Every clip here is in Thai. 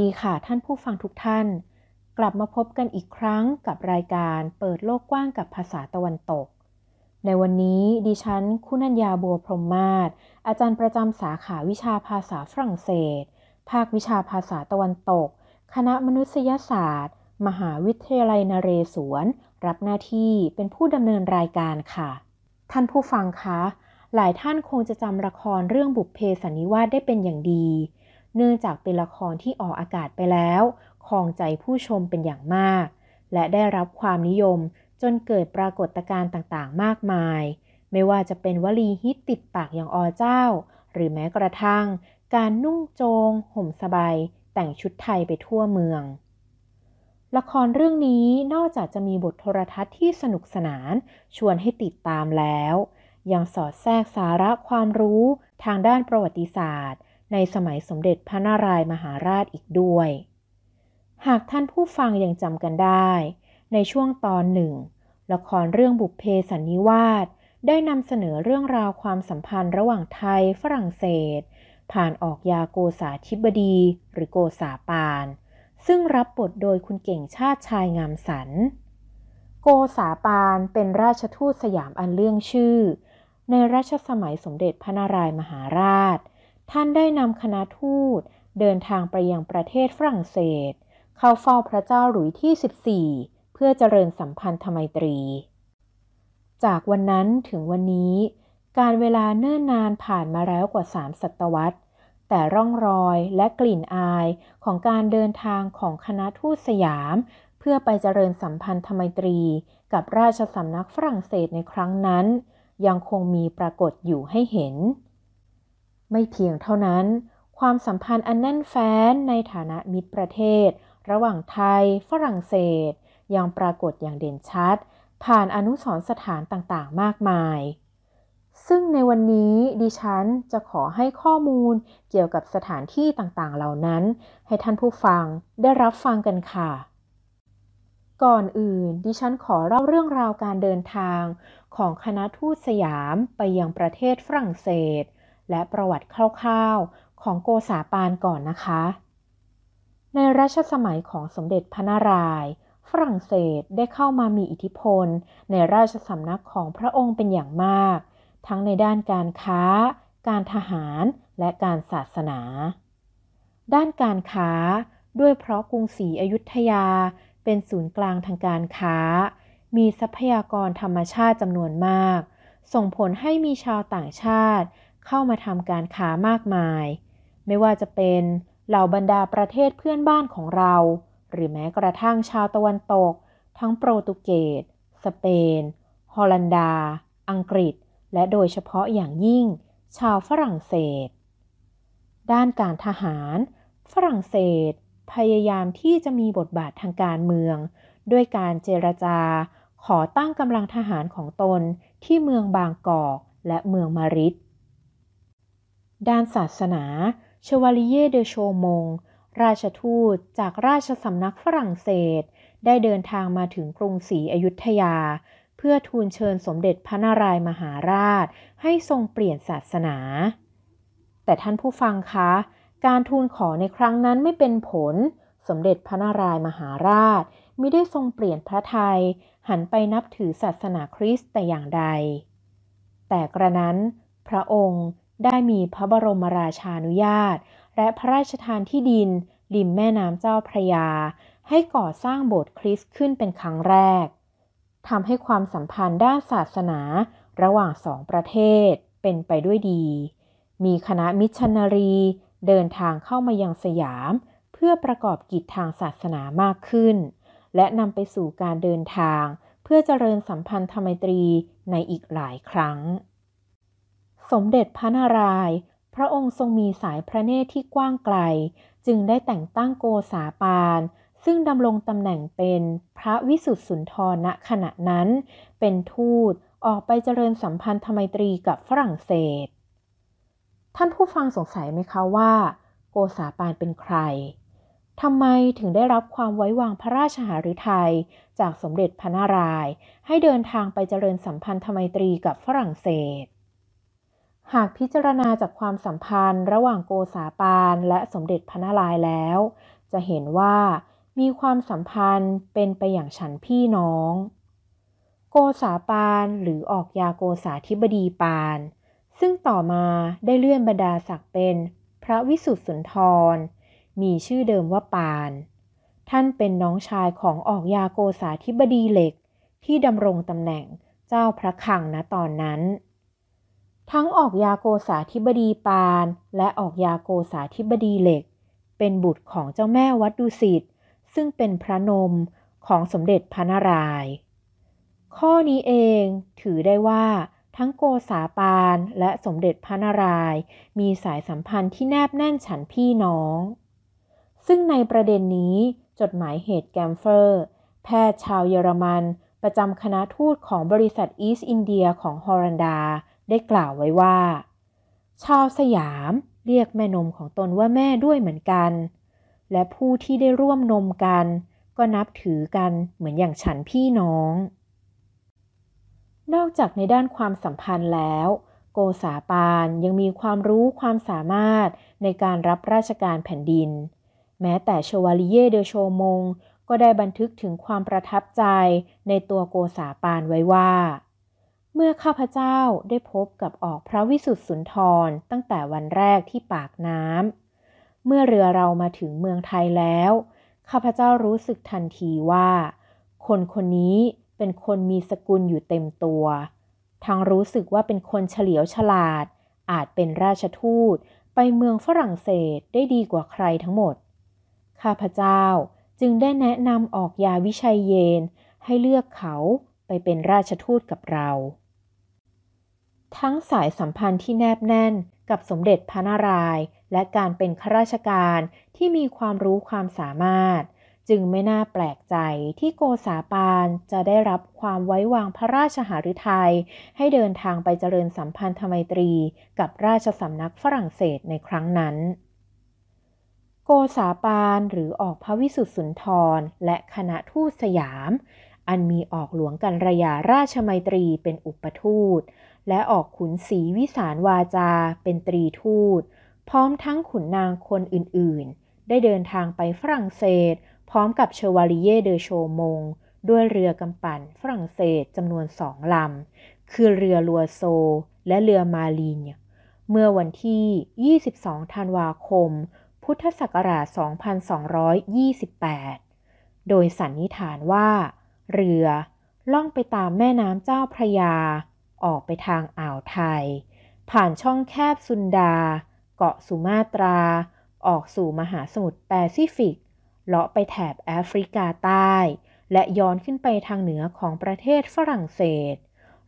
ดีค่ะท่านผู้ฟังทุกท่าน กลับมาพบกันอีกครั้งกับรายการเปิดโลกกว้างกับภาษาตะวันตก ในวันนี้ดิฉันคุณัญญาบัวพรหมมาศอาจารย์ประจำสาขาวิชาภาษาฝรั่งเศส ภาควิชาภาษาตะวันตก คณะมนุษยศาสตร์ มหาวิทยาลัยนเรศวรรับหน้าที่เป็นผู้ดำเนินรายการค่ะ ท่านผู้ฟังคะ หลายท่านคงจะจำละครเรื่องบุพเพสันนิวาสได้เป็นอย่างดีเนื่องจากเป็นละครที่ออกอากาศไปแล้ว คองใจผู้ชมเป็นอย่างมาก และได้รับความนิยม จนเกิดปรากฏการณ์ต่างๆ มากมาย ไม่ว่าจะเป็นวลีฮิตติดปากอย่างอเจ้า หรือแม้กระทั่ง การนุ่งโจง ห่มสบาย แต่งชุดไทยไปทั่วเมือง ละครเรื่องนี้นอกจากจะมีบทโทรทัศน์ที่สนุกสนาน ชวนให้ติดตามแล้ว ยังสอดแทรกสาระความรู้ทางด้านประวัติศาสตร์ในสมัยสมเด็จพระนารายมหาราชอีกด้วย หากท่านผู้ฟังยังจำกันได้ ในช่วงตอนหนึ่ง ละครเรื่องบุพเพสันนิวาสได้นำเสนอเรื่องราวความสัมพันธ์ระหว่างไทยฝรั่งเศส ผ่านออกยาโกษาธิบดี หรือโกษาปาน ซึ่งรับบทโดยคุณเก่งชาติชายงามสรรโกษาปานเป็นราชทูตสยามอันเลื่องชื่อ ในรัชสมัยสมเด็จพระนารายมหาราชท่านได้นำคณะทูต เดินทางไปยังประเทศฝรั่งเศส เข้าเฝ้าพระเจ้าหลุยที่ 14 เพื่อเจริญสัมพันธไมตรี จากวันนั้นถึงวันนี้ การเวลาเนิ่นนานผ่านมาแล้วกว่าสามศตวรรษ แต่ร่องรอยและกลิ่นอายของการเดินทางของคณะทูตสยาม เพื่อไปเจริญสัมพันธไมตรีกับราชสำนักฝรั่งเศสในครั้งนั้น ยังคงมีปรากฏอยู่ให้เห็นไม่เพียงเท่านั้นความสัมพันธ์อันแน่นแฟ้นในฐานะมิตรประเทศ ระหว่างไทย ฝรั่งเศส ยังปรากฏอย่างเด่นชัด ผ่านอนุสรสถานต่างๆ มากมาย ซึ่งในวันนี้ดิฉันจะขอให้ข้อมูลเกี่ยวกับสถานที่ต่างๆ เหล่านั้น ให้ท่านผู้ฟังได้รับฟังกันค่ะ ก่อนอื่น ดิฉันขอเล่าเรื่องราวการเดินทาง ของคณะทูตสยามไปยังประเทศฝรั่งเศสและประวัติคร่าวๆ ของโกษาปานก่อนนะคะ ในรัชสมัยของสมเด็จพระนารายณ์ ฝรั่งเศสได้เข้ามามีอิทธิพล ในราชสำนักของพระองค์เป็นอย่างมาก ทั้งในด้านการค้า การทหาร และการศาสนา ด้านการค้า ด้วยเพราะกรุงศรีอยุธยา เป็นศูนย์กลางทางการค้า มีทรัพยากรธรรมชาติจำนวนมาก ส่งผลให้มีชาวต่างชาติเข้ามาทำการค้ามากมาย ไม่ว่าจะเป็นเหล่าบรรดาประเทศเพื่อนบ้านของเรา หรือแม้กระทั่งชาวตะวันตก ทั้งโปรตุเกส สเปน ฮอลันดา อังกฤษ และโดยเฉพาะอย่างยิ่งชาวฝรั่งเศส ด้านการทหาร ฝรั่งเศส พยายามที่จะมีบทบาททางการเมือง ด้วยการเจรจาขอตั้งกำลังทหารของตนที่เมืองบางกอกและเมืองมาริดด้านศาสนาเชวาลิเยเดโชมง ราชทูตจากราชสำนักฝรั่งเศส ได้เดินทางมาถึงกรุงศรีอยุธยา เพื่อทูลเชิญสมเด็จพระนารายมหาราชให้ทรงเปลี่ยนศาสนา แต่ท่านผู้ฟังคะ การทูลขอในครั้งนั้นไม่เป็นผล สมเด็จพระนารายมหาราชมิได้ทรงเปลี่ยนพระไทย หันไปนับถือศาสนาคริสต์แต่อย่างใด แต่กระนั้น พระองค์ได้มีพระบรมราชานุญาต และพระราชทานที่ดิน ริมแม่น้ำเจ้าพระยา ให้ก่อสร้างโบสถ์คริสต์ขึ้นเป็นครั้งแรกทำให้ความสัมพันธ์ด้านศาสนา ระหว่างสองประเทศเป็นไปด้วยดี มีคณะมิชชันนารี เดินทางเข้ามายังสยาม เพื่อประกอบกิจทางศาสนามากขึ้น และนำไปสู่การเดินทาง เพื่อเจริญสัมพันธ์ธรมตรีในอีกหลายครั้งสมเด็จพระนารายณ์พระองค์ทรงมีสายพระเนตรที่กว้างไกล จึงได้แต่งตั้งโกษาปาน ซึ่งดำรงตำแหน่งเป็นพระวิสุทธิสุนทรณขณะนั้น เป็นทูตออกไปเจริญสัมพันธไมตรีกับฝรั่งเศส ท่านผู้ฟังสงสัยไหมคะว่า โกษาปานเป็นใครทำไมถึงได้รับความไว้วางพระราชหฤทัยจากสมเด็จพระนารายณ์ให้เดินทางไปเจริญสัมพันธไมตรีกับฝรั่งเศสหากพิจารณาจากความสัมพันธ์ระหว่างโกษาปานและสมเด็จพระนารายณ์แล้ว จะเห็นว่ามีความสัมพันธ์เป็นไปอย่างฉันพี่น้อง โกษาปานหรือออกยาโกษาธิบดีปาน ซึ่งต่อมาได้เลื่อนบรรดาศักดิ์เป็น พระวิสุทธิสุนทร มีชื่อเดิมว่าปาน ท่านเป็นน้องชายของออกยาโกษาธิบดีเหล็ก ที่ดำรงตำแหน่งเจ้าพระคังณตอนนั้นทั้งออกยาโกษาธิบดีปานและออกยาโกษาธิบดีเหล็ก เป็นบุตรของเจ้าแม่วัดดุสิตซึ่งเป็นพระนมของสมเด็จพระนารายณ์ข้อนี้เองถือได้ว่า ทั้งโกษาปานและสมเด็จพระนารายณ์มีสายสัมพันธ์ที่แนบแน่นฉันพี่น้อง ซึ่งในประเด็นนี้ จดหมายเหตุแกมเฟอร์ แพทย์ชาวเยอรมันประจำคณะทูตของบริษัทอีสต์อินเดียของฮอลันดาได้กล่าวไว้ว่าชาวสยามเรียกแม่นมของตนว่าแม่ด้วยเหมือนกัน และผู้ที่ได้ร่วมนมกัน ก็นับถือกันเหมือนอย่างฉันพี่น้อง นอกจากในด้านความสัมพันธ์แล้วโกษาปานยังมีความรู้ความสามารถในการรับราชการแผ่นดิน แม้แต่ชวาลิเยเดโชมงก็ได้บันทึกถึงความประทับใจในตัวโกษาปานไว้ว่าเมื่อข้าพเจ้าได้พบกับออกพระวิสุทธิสุนทรตั้งแต่วันแรกที่ปากน้ำ เมื่อเรือเรามาถึงเมืองไทยแล้ว ข้าพเจ้ารู้สึกทันทีว่า คนคนนี้เป็นคนมีสกุลอยู่เต็มตัว ทั้งรู้สึกว่าเป็นคนเฉลียวฉลาด อาจเป็นราชทูตไปเมืองฝรั่งเศสได้ดีกว่าใครทั้งหมด ข้าพเจ้าจึงได้แนะนำออกยาวิชัยเยน ให้เลือกเขาไปเป็นราชทูตกับเราทั้งสายสัมพันธ์ที่แนบแน่นกับสมเด็จพระนารายณ์และการเป็นข้าราชการที่มีความรู้ความสามารถ จึงไม่น่าแปลกใจที่โกษาปานจะได้รับความไว้วางพระราชหฤทัย ให้เดินทางไปเจริญสัมพันธไมตรีกับราชสำนักฝรั่งเศสในครั้งนั้น โกษาปานหรือออกพระวิสุทธิสุนทรและคณะทูตสยามอันมีออกหลวงกันระยา ราชมัยตรีเป็นอุปทูต และออกขุนศรีวิสารวาจาเป็นตรีทูต พร้อมทั้งขุนนางคนอื่นๆ ได้เดินทางไปฝรั่งเศส พร้อมกับเชวาลีเยเดโชมง ด้วยเรือกำปั่นฝรั่งเศสจำนวนสองลำคือเรือลัวโซ และเรือมาลีนเมื่อวันที่ 22ธันวาคม พุทธศักราช 2228 โดยสันนิษฐานว่าเรือล่องไปตามแม่น้ำเจ้าพระยา ออกไปทางอ่าวไทย ผ่านช่องแคบซุนดาเกาะสุมาตรา ออกสู่มหาสมุทรแปซิฟิกเลาะไปแถบแอฟริกาใต้ และย้อนขึ้นไปทางเหนือของประเทศฝรั่งเศส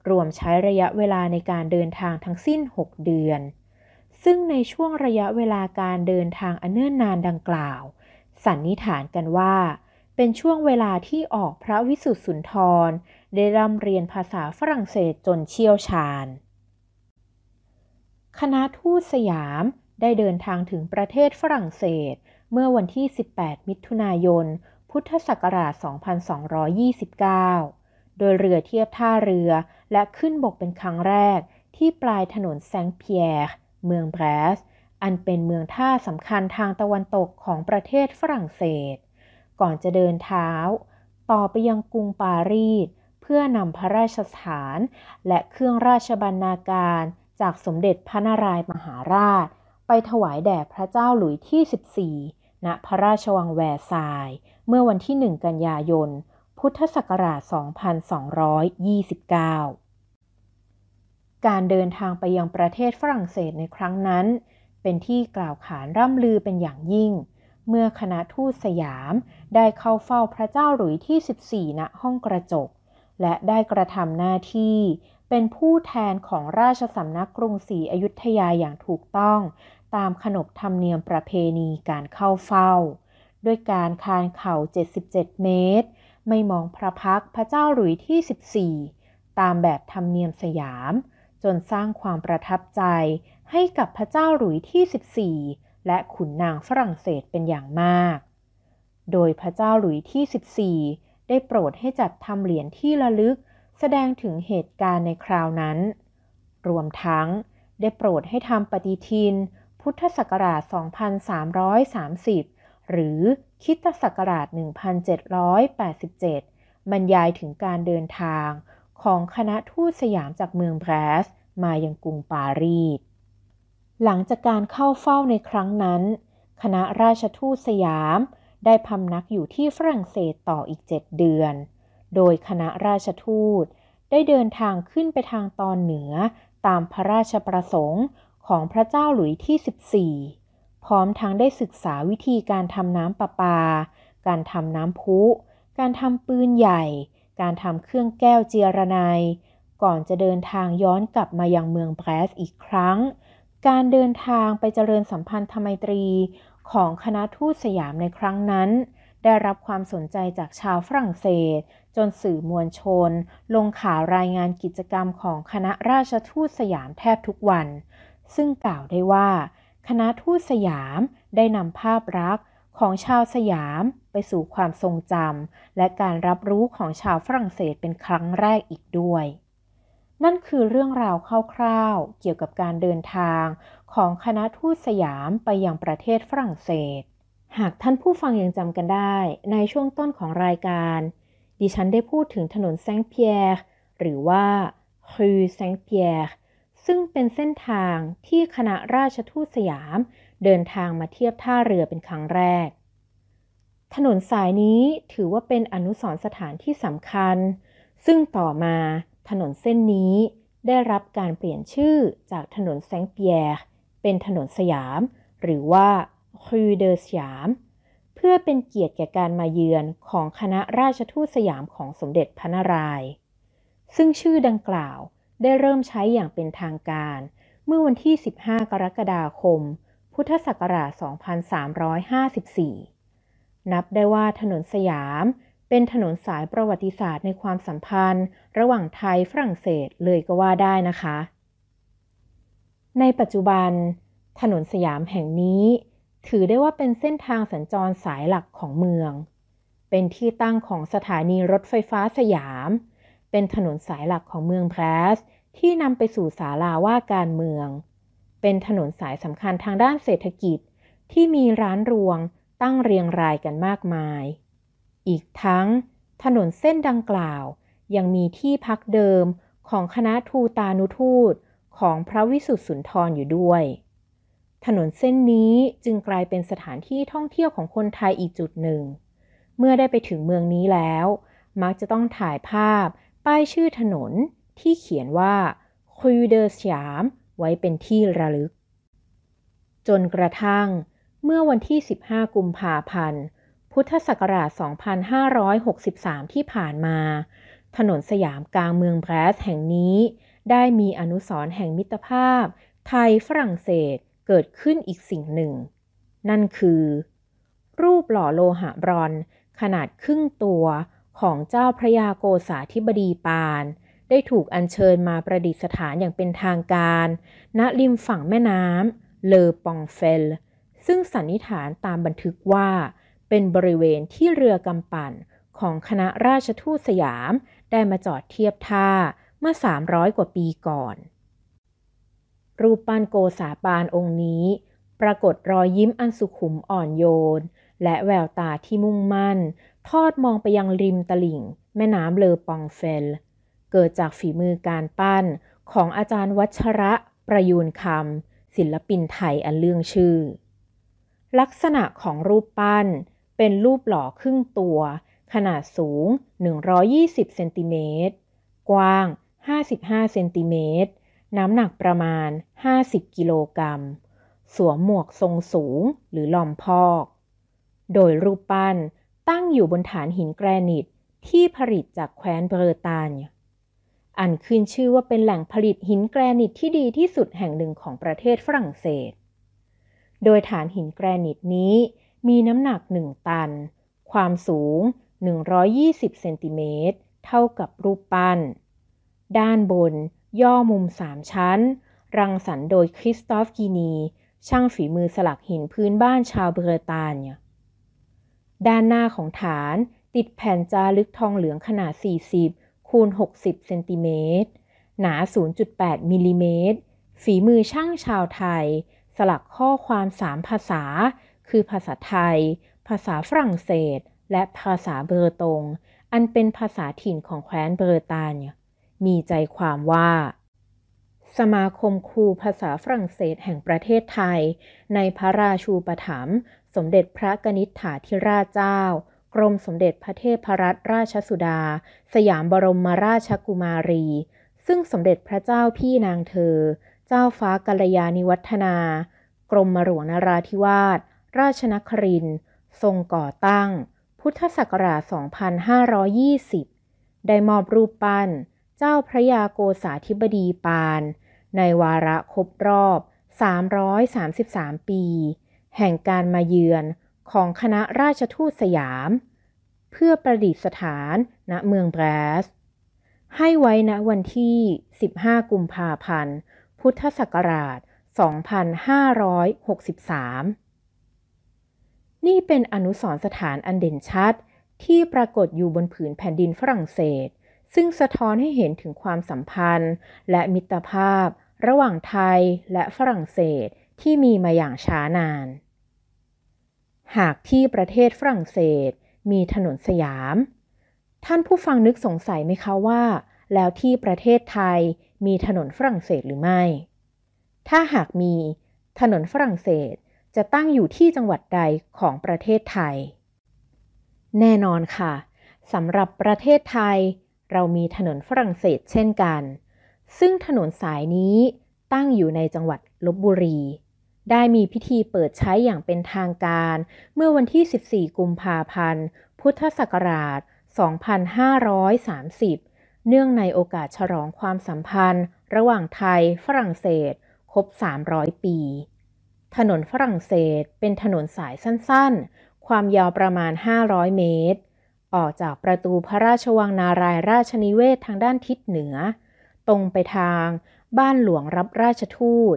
รวมใช้ระยะเวลาในการเดินทางทั้งสิ้น 6 เดือน ซึ่งในช่วงระยะเวลาการเดินทางอเนื่นนานดังกล่าว สันนิษฐานกันว่าเป็นช่วงเวลาที่ออกพระวิสุทธิสุนทร ได้ร่ำเรียนภาษาฝรั่งเศสจนเชี่ยวชาญ คณะทูตสยาม ได้เดินทางถึงประเทศฝรั่งเศส เมื่อวันที่ 18 มิถุนายน พุทธศักราช 2229 โดยเรือเทียบท่าเรือและขึ้นบกเป็นครั้งแรกที่ปลายถนนแซงเพียร์ เมืองแบรสอันเป็นเมืองท่าสำคัญทางตะวันตกของประเทศฝรั่งเศสก่อนจะเดินเท้า ต่อไปยังกรุงปารีสเพื่อนำพระราชสถานและเครื่องราชบรรณาการจากสมเด็จพระนารายมหาราช ไปถวายแด่พระเจ้าหลุยที่ 14 ณพระราชวังแวร์ซาย เมื่อวันที่ 1 กันยายน พุทธศักราช 2229 การเดินทางไปยังประเทศฝรั่งเศสในครั้งนั้น เป็นที่กล่าวขานร่ำลือเป็นอย่างยิ่งเมื่อคณะทูตสยามได้เข้าเฝ้าพระเจ้าหลุยที่ 14 ณห้องกระจก และได้กระทำหน้าที่เป็นผู้แทนของราชสำนักกรุงศรีอยุธยาอย่างถูกต้องตามขนบธรรมเนียมประเพณีการเข้าเฝ้าด้วยการคานเข่า 77 เมตร ไม่มองพระพักพระเจ้าหลุยที่ 14 ตามแบบธรรมเนียมสยาม จนสร้างความประทับใจให้กับพระเจ้าหลุยที่14และขุนนางฝรั่งเศสเป็นอย่างมาก โดยพระเจ้าหลุยที่ 14 ได้โปรดให้จัดทำเหรียญที่ระลึก แสดงถึงเหตุการณ์ในคราวนั้น รวมทั้ง ได้โปรดให้ทำปฏิทิน พุทธศักราช 2330 หรือคิตศักราช 1787 บรรยายถึงการเดินทาง ของคณะทูตสยามจากเมืองแบรส มายังกรุงปารีสหลังจากการเข้าเฝ้าในครั้งนั้น คณะราชทูตสยามได้พำนักอยู่ที่ฝรั่งเศสต่ออีกเจ็ดเดือน โดยคณะราชทูต ได้เดินทางขึ้นไปทางตอนเหนือตามพระราชประสงค์ของพระเจ้าหลุยที่ 14 พร้อมทั้งได้ศึกษาวิธีการทำน้ำประปา การทำน้ำพุ การทำปืนใหญ่ การทำเครื่องแก้วเจียระไน ก่อนจะเดินทางย้อนกลับมายังเมืองแบรสอีกครั้งการเดินทางไปเจริญสัมพันธ์ธรรมตรีของคณะทูตสยามในครั้งนั้น ได้รับความสนใจจากชาวฝรั่งเศสจนสื่อมวลชนลงข่าวรายงานกิจกรรมของคณะราชทูตสยามแทบทุกวัน ซึ่งกล่าวได้ว่า คณะทูตสยามได้นำภาพรักของชาวสยามไปสู่ความทรงจำและการรับรู้ของชาวฝรั่งเศสเป็นครั้งแรกอีกด้วยนั่นคือเรื่องราวคร่าวๆ เกี่ยวกับการเดินทางของคณะทูตสยามไปยังประเทศฝรั่งเศส หากท่านผู้ฟังยังจำกันได้ในช่วงต้นของรายการ ดิฉันได้พูดถึงถนนแซงเพียร์หรือว่าคอแซงเพียร์ซึ่งเป็นเส้นทางที่คณะราชทูตสยาม เดินทางมาเทียบท่าเรือเป็นครั้งแรก ถนนสายนี้ถือว่าเป็นอนุสรณ์สถานที่สำคัญ ซึ่งต่อมาถนนเส้นนี้ได้รับการเปลี่ยนชื่อจากถนนแซงเปียร์เป็นถนนสยาม หรือว่าคูเดอสยามเพื่อเป็นเกียรติแก่การมาเยือนของคณะราชทูตสยามของสมเด็จพระนารายณ์ซึ่งชื่อดังกล่าวได้เริ่มใช้อย่างเป็นทางการ เมื่อวันที่ 15 กรกฎาคม พุทธศักราช 2354 นับได้ว่าถนนสยามเป็นถนนสายประวัติศาสตร์ในความสัมพันธ์ระหว่างไทยฝรั่งเศสเลยก็ว่าได้นะคะ ในปัจจุบัน ถนนสยามแห่งนี้ ถือได้ว่าเป็นเส้นทางสัญจรสายหลักของเมือง เป็นที่ตั้งของสถานีรถไฟฟ้าสยาม เป็นถนนสายหลักของเมืองแพรสที่นำไปสู่ศาลาว่าการเมือง เป็นถนนสายสำคัญทางด้านเศรษฐกิจ ที่มีร้านรวงตั้งเรียงรายกันมากมายอีกทั้งถนนเส้นดังกล่าวยังมีที่พักเดิมของคณะทูตานุทูต ของพระวิสุทธิสุนทรอยู่ด้วย ถนนเส้นนี้จึงกลายเป็นสถานที่ท่องเที่ยวของคนไทยอีกจุดหนึ่ง เมื่อได้ไปถึงเมืองนี้แล้ว มักจะต้องถ่ายภาพป้ายชื่อถนนที่เขียนว่าคุยเดอร์สยาม ไว้เป็นที่ระลึก จนกระทั่งเมื่อวันที่ 15 กุมภาพันธ์พุทธศักราช2563 ที่ผ่านมา ถนนสยามกลางเมืองแบรสแห่งนี้ ได้มีอนุสร์แห่งมิตรภาพไทยฝรั่งเศสเกิดขึ้นอีกสิ่งหนึ่ง นั่นคือ รูปหล่อโลหะบรอน ขนาดครึ่งตัวของเจ้าพระยาโกษาธิบดีปาน ได้ถูกอัญเชิญมาประดิษฐานอย่างเป็นทางการ ณ ริมฝั่งแม่น้ำเลอปองเฟล ซึ่งสันนิษฐานตามบันทึกว่าเป็นบริเวณที่เรือกำปั่นของคณะราชทูตสยาม ได้มาจอดเทียบท่าเมื่อ300กว่าปีก่อน รูปปั้นโกษาปานองค์นี้ ปรากฏรอยยิ้มอันสุขุมอ่อนโยน และแววตาที่มุ่งมั่น ทอดมองไปยังริมตลิ่ง แม่น้ำเลอปองเฟล เกิดจากฝีมือการปั้น ของอาจารย์วัชระประยูนคำศิลปินไทยอันเลื่องชื่อ ลักษณะของรูปปั้นเป็นรูปหล่อครึ่งตัว ขนาดสูง 120 เซนติเมตร กว้าง 55 เซนติเมตร น้ำหนักประมาณ 50 กิโลกรัมสวมหมวกทรงสูงหรือลอมพอก โดยรูปปั้นตั้งอยู่บนฐานหินแกรนิตที่ผลิตจากแคว้นเบอร์ตานอันขึ้นชื่อว่าเป็นแหล่งผลิตหินแกรนิตที่ดีที่สุดแห่งหนึ่งของประเทศฝรั่งเศส โดยฐานหินแกรนิตนี้มีน้ำหนัก 1 ตัน ความสูง 120เซนติเมตร เท่ากับรูปปั้น ด้านบน ย่อมุม 3 ชั้น รังสรรค์โดยคริสตอฟกินี ช่างฝีมือสลักหินพื้นบ้านชาวเบรตาเนยด้านหน้าของฐานติดแผ่นจารึกทองเหลืองขนาด 40 คูณ 60 เซนติเมตร หนา 0.8มิลิเมตร ฝีมือช่างชาวไทย สลักข้อความ 3 ภาษาคือภาษาไทย ภาษาฝรั่งเศส และภาษาเบอร์ตง อันเป็นภาษาถิ่นของแคว้นเบอร์ตานมีใจความว่า สมาคมครูภาษาฝรั่งเศสแห่งประเทศไทย ในพระราชูปถัมภ์ สมเด็จพระกนิษฐาธิราชเจ้า กรมสมเด็จพระเทพรัตนราชสุดา สยามบรมราชกุมารี ซึ่งสมเด็จพระเจ้าพี่นางเธอ เจ้าฟ้ากัลยาณิวัฒนา กรมหลวงนราธิวาสราชนคริน ทรงก่อตั้ง พุทธศักราช 2520 ได้มอบรูปปั้นเจ้าพระยาโกษาธิบดีปาน ในวาระครบรอบ 333 ปี แห่งการมาเยือนของคณะราชทูตสยาม เพื่อประดิษฐานณเมืองแบรส ให้ไว้ณวันที่ 15 กุมภาพันธ์ พุทธศักราช 2563นี่เป็นอนุสรสถานอันเด่นชัด ที่ปรากฏอยู่บนผืนแผ่นดินฝรั่งเศส ซึ่งสะท้อนให้เห็นถึงความสัมพันธ์และมิตรภาพ ระหว่างไทยและฝรั่งเศสที่มีมาอย่างช้านาน หากที่ประเทศฝรั่งเศสมีถนนสยาม ท่านผู้ฟังนึกสงสัยไหมคะว่า แล้วที่ประเทศไทยมีถนนฝรั่งเศสหรือไม่ ถ้าหากมีถนนฝรั่งเศสจะตั้งอยู่ที่จังหวัดใดของประเทศไทย แน่นอนค่ะสำหรับประเทศไทย เรามีถนนฝรั่งเศสเช่นกัน ซึ่งถนนสายนี้ตั้งอยู่ในจังหวัดลบบุรี ได้มีพิธีเปิดใช้อย่างเป็นทางการ เมื่อวันที่ 14 กุมภาพันธ์ พุทธศักราช 2530 เนื่องในโอกาสฉลองความสัมพันธ์ ระหว่างไทยฝรั่งเศสครบ 300 ปีถนนฝรั่งเศสเป็นถนนสายสั้น ๆ ความยาวประมาณ 500 เมตร ออกจากประตูพระราชวังนารายราชนิเวศทางด้านทิศเหนือ ตรงไปทางบ้านหลวงรับราชทูต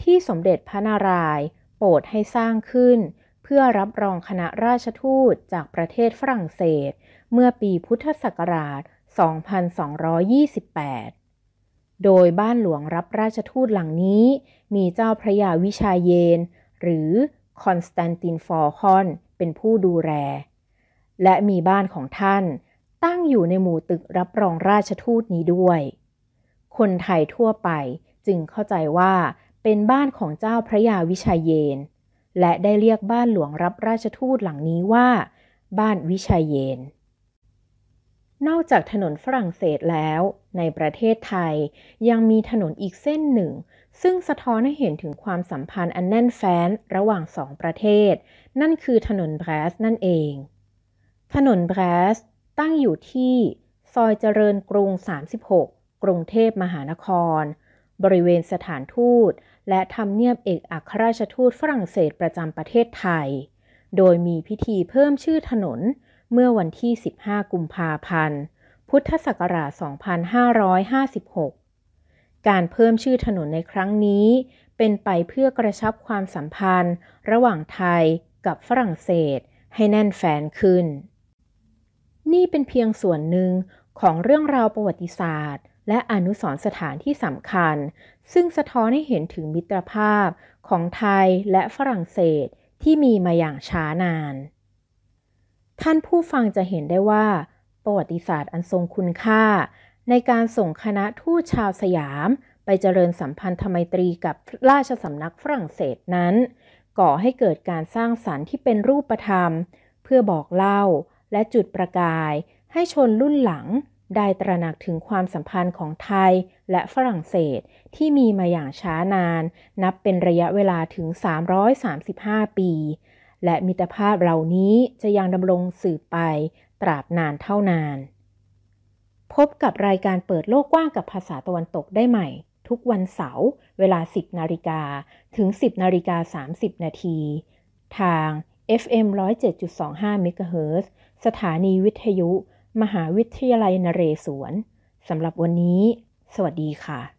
ที่สมเด็จพระนารายณ์โปรดให้สร้างขึ้น เพื่อรับรองคณะราชทูตจากประเทศฝรั่งเศส เมื่อปีพุทธศักราช 2228โดยบ้านหลวงรับราชทูตหลังนี้ มีเจ้าพระยาวิชาเยน หรือคอนสแตนตินฟอร์คอนเป็นผู้ดูแล และมีบ้านของท่าน ตั้งอยู่ในหมู่ตึกรับรองราชทูตนี้ด้วย คนไทยทั่วไปจึงเข้าใจว่า เป็นบ้านของเจ้าพระยาวิชาเยน และได้เรียกบ้านหลวงรับราชทูตหลังนี้ว่า บ้านวิชาเยนนอกจากถนนฝรั่งเศสแล้วในประเทศไทย ยังมีถนนอีกเส้นหนึ่ง ซึ่งสะท้อนให้เห็นถึงความสัมพันธ์อันแน่นแฟ้นระหว่างสองประเทศ นั่นคือถนนแบรสนั่นเอง ถนนแบรส ตั้งอยู่ที่ซอยเจริญกรุง 36 กรุงเทพมหานคร บริเวณสถานทูต และทำเนียบเอกอัครราชทูตฝรั่งเศสประจำประเทศไทย โดยมีพิธีเพิ่มชื่อถนนเมื่อวันที่ 15 กุมภาพันธ์ พุทธศักราช 2556 การเพิ่มชื่อถนนในครั้งนี้ เป็นไปเพื่อกระชับความสัมพันธ์ ระหว่างไทยกับฝรั่งเศสให้แน่นแฟนขึ้น นี่เป็นเพียงส่วนหนึ่งของเรื่องราวประวัติศาสตร์ และอนุสรสถานที่สำคัญ ซึ่งสะท้อนให้เห็นถึงมิตรภาพของไทยและฝรั่งเศสที่มีมาอย่างช้านานท่านผู้ฟังจะเห็นได้ว่าประวัติศาสตร์อันทรงคุณค่า ในการส่งคณะทูตชาวสยาม ไปเจริญสัมพันธไมตรีกับราชสำนักฝรั่งเศสนั้น ก่อให้เกิดการสร้างสารรค์ที่เป็นรูปธรรม เพื่อบอกเล่าและจุดประกาย ให้ชนรุ่นหลังได้ตระหนักถึงความสัมพันธ์ของไทยและฝรั่งเศสที่มีมาอย่างช้านาน นับเป็นระยะเวลาถึง 335 ปีและมิตรภาพเหล่านี้จะยังดำรงสืบไปตราบนานเท่านาน พบกับรายการเปิดโลกกว้างกับภาษาตะวันตกได้ใหม่ ทุกวันเสาร์เวลา 10นาฬิกาถึง 10นาฬิกา30นาทีทาง FM 107.25 MHz สถานีวิทยุ มหาวิทยาลัยนเรศวรสำหรับวันนี้ สวัสดีค่ะ